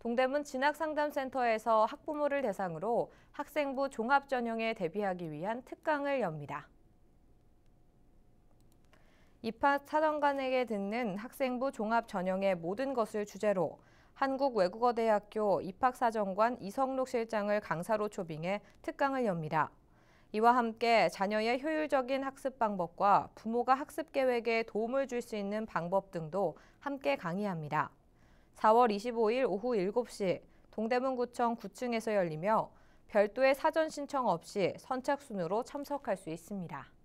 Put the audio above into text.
동대문 진학상담센터에서 학부모를 대상으로 학생부 종합전형에 대비하기 위한 특강을 엽니다. 입학 사정관에게 듣는 학생부 종합전형의 모든 것을 주제로 한국외국어대학교 입학사정관 이성록 실장을 강사로 초빙해 특강을 엽니다. 이와 함께 자녀의 효율적인 학습 방법과 부모가 학습 계획에 도움을 줄 수 있는 방법 등도 함께 강의합니다. 4월 25일 오후 7시 동대문구청 9층에서 열리며 별도의 사전 신청 없이 선착순으로 참석할 수 있습니다.